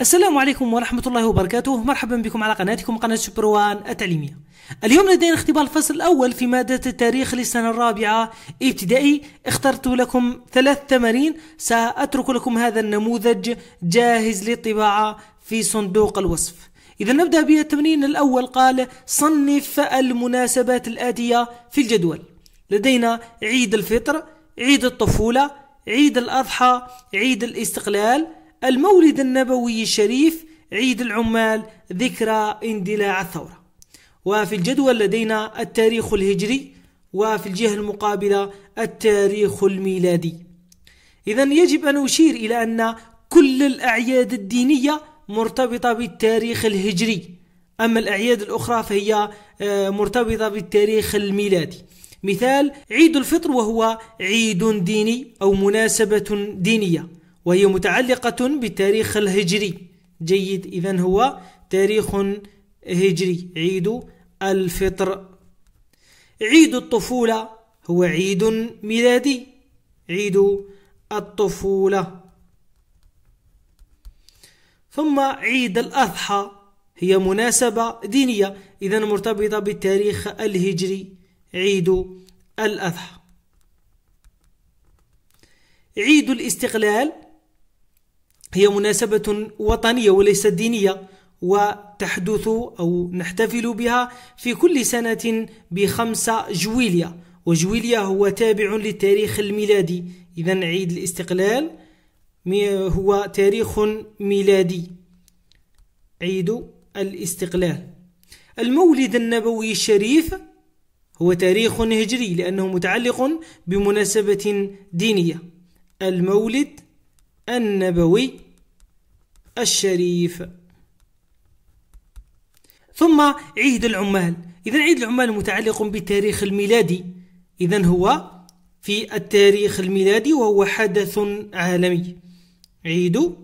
السلام عليكم ورحمة الله وبركاته مرحبا بكم على قناتكم قناة سوبروان التعليمية اليوم لدينا اختبار الفصل الأول في مادة التاريخ للسنة الرابعة ابتدائي اخترت لكم ثلاث تمارين سأترك لكم هذا النموذج جاهز للطباعة في صندوق الوصف إذا نبدأ بالتمرين الأول قال صنف المناسبات الآتية في الجدول لدينا عيد الفطر عيد الطفولة عيد الأضحى عيد الاستقلال المولد النبوي الشريف عيد العمال ذكرى اندلاع الثورة وفي الجدول لدينا التاريخ الهجري وفي الجهة المقابلة التاريخ الميلادي إذا يجب أن أشير إلى أن كل الأعياد الدينية مرتبطة بالتاريخ الهجري أما الأعياد الأخرى فهي آه، مرتبطة بالتاريخ الميلادي مثال عيد الفطر وهو عيد ديني أو مناسبة دينية وهي متعلقة بالتاريخ الهجري جيد إذا هو تاريخ هجري عيد الفطر عيد الطفولة هو عيد ميلادي عيد الطفولة ثم عيد الأضحى هي مناسبة دينية إذا مرتبطة بالتاريخ الهجري عيد الأضحى عيد الاستقلال هي مناسبة وطنية وليست دينية وتحدث أو نحتفل بها في كل سنة بخمسة جويلية وجويلية هو تابع للتاريخ الميلادي إذا عيد الاستقلال هو تاريخ ميلادي عيد الاستقلال المولد النبوي الشريف هو تاريخ هجري لأنه متعلق بمناسبة دينية المولد النبوي الشريف ثم عيد العمال إذا عيد العمال متعلق بالتاريخ الميلادي إذا هو في التاريخ الميلادي وهو حدث عالمي عيد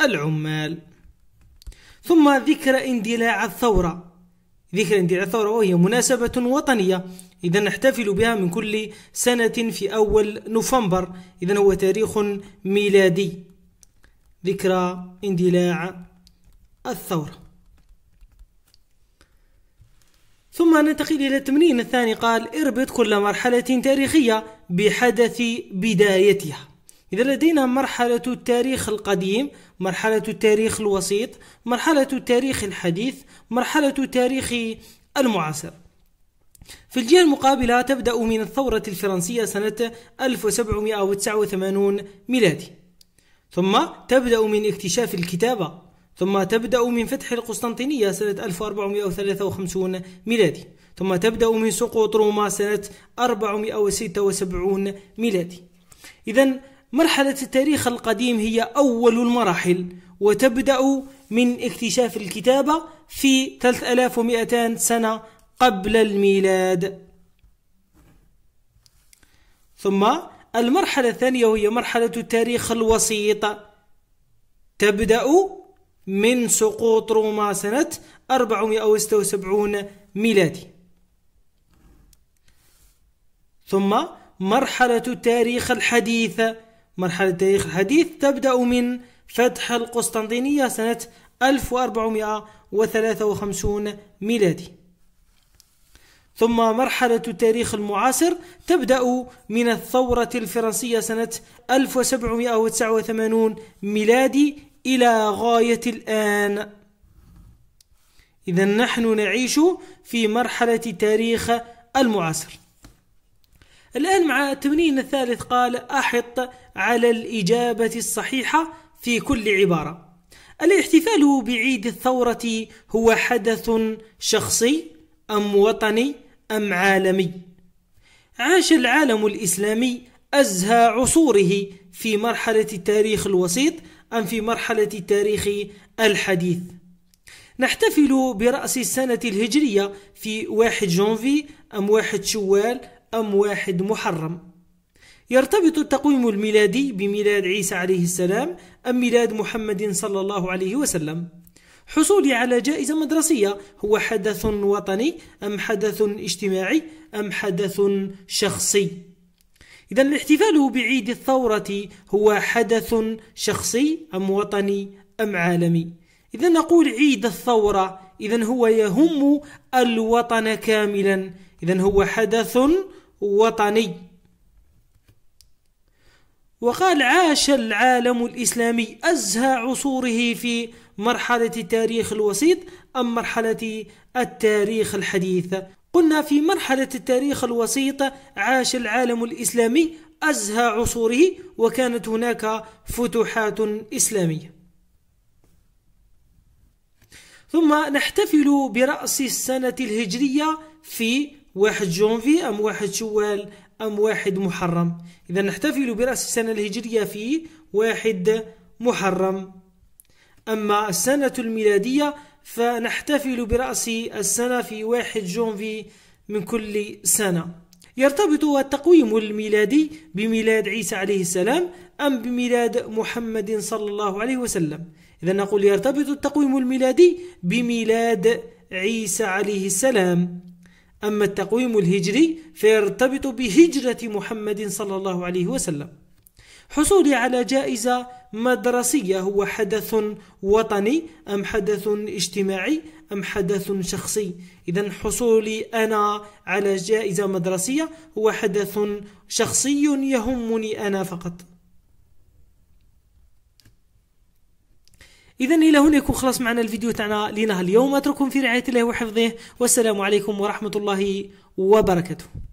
العمال ثم ذكر اندلاع الثورة ذكرى الثوره وهي مناسبة وطنية إذا نحتفل بها من كل سنة في أول نوفمبر إذا هو تاريخ ميلادي ذكرى اندلاع الثورة ثم ننتقل إلى التمرين الثاني قال اربط كل مرحلة تاريخية بحدث بدايتها إذا لدينا مرحلة التاريخ القديم مرحلة التاريخ الوسيط مرحلة التاريخ الحديث مرحلة التاريخ المعاصر في الجهة المقابلة تبدأ من الثورة الفرنسية سنة 1789 ميلادي ثم تبدأ من اكتشاف الكتابة ثم تبدأ من فتح القسطنطينية سنة 1453 ميلادي ثم تبدأ من سقوط روما سنة 476 ميلادي إذا مرحلة التاريخ القديم هي أول المراحل وتبدأ من اكتشاف الكتابة في 3200 سنة قبل الميلاد ثم المرحلة الثانية وهي مرحلة التاريخ الوسيط تبدأ من سقوط روما سنة 476 ميلادي ثم مرحلة التاريخ الحديث مرحلة تاريخ الحديث تبدأ من فتح القسطنطينية سنة 1453 ميلادي ثم مرحلة التاريخ المعاصر تبدأ من الثورة الفرنسية سنة 1789 ميلادي إلى غاية الآن إذا نحن نعيش في مرحلة تاريخ المعاصر الآن مع التمرين الثالث قال أحط على الإجابة الصحيحة في كل عبارة الاحتفال بعيد الثورة هو حدث شخصي أم وطني أم عالمي؟ عاش العالم الإسلامي أزهى عصوره في مرحلة التاريخ الوسيط أم في مرحلة التاريخ الحديث؟ نحتفل برأس السنة الهجرية في 1 جونفي أم 1 شوال أم واحد محرم يرتبط التقويم الميلادي بميلاد عيسى عليه السلام أم ميلاد محمد صلى الله عليه وسلم حصولي على جائزة مدرسية هو حدث وطني أم حدث اجتماعي أم حدث شخصي إذا الاحتفال بعيد الثورة هو حدث شخصي أم وطني أم عالمي إذا نقول عيد الثورة إذا هو يهم الوطن كاملا إذا هو حدث وطني وقال عاش العالم الإسلامي أزهى عصوره في مرحلة التاريخ الوسيط أم مرحلة التاريخ الحديث قلنا في مرحلة التاريخ الوسيط عاش العالم الإسلامي أزهى عصوره وكانت هناك فتوحات إسلامية ثم نحتفل برأس السنة الهجرية في واحد جونفي أم واحد شوال أم واحد محرم إذا نحتفل برأس السنة الهجرية في واحد محرم أما السنة الميلادية فنحتفل برأس السنة في واحد جونفي من كل سنة يرتبط التقويم الميلادي بميلاد عيسى عليه السلام أم بميلاد محمد صلى الله عليه وسلم إذا نقول يرتبط التقويم الميلادي بميلاد عيسى عليه السلام أما التقويم الهجري فيرتبط بهجرة محمد صلى الله عليه وسلم حصولي على جائزة مدرسية هو حدث وطني أم حدث اجتماعي أم حدث شخصي إذا حصولي أنا على جائزة مدرسية هو حدث شخصي يهمني أنا فقط إذا إلى هنا يكون خلاص معنا الفيديو تاعنا لنهار اليوم أترككم في رعاية الله وحفظه والسلام عليكم ورحمة الله وبركاته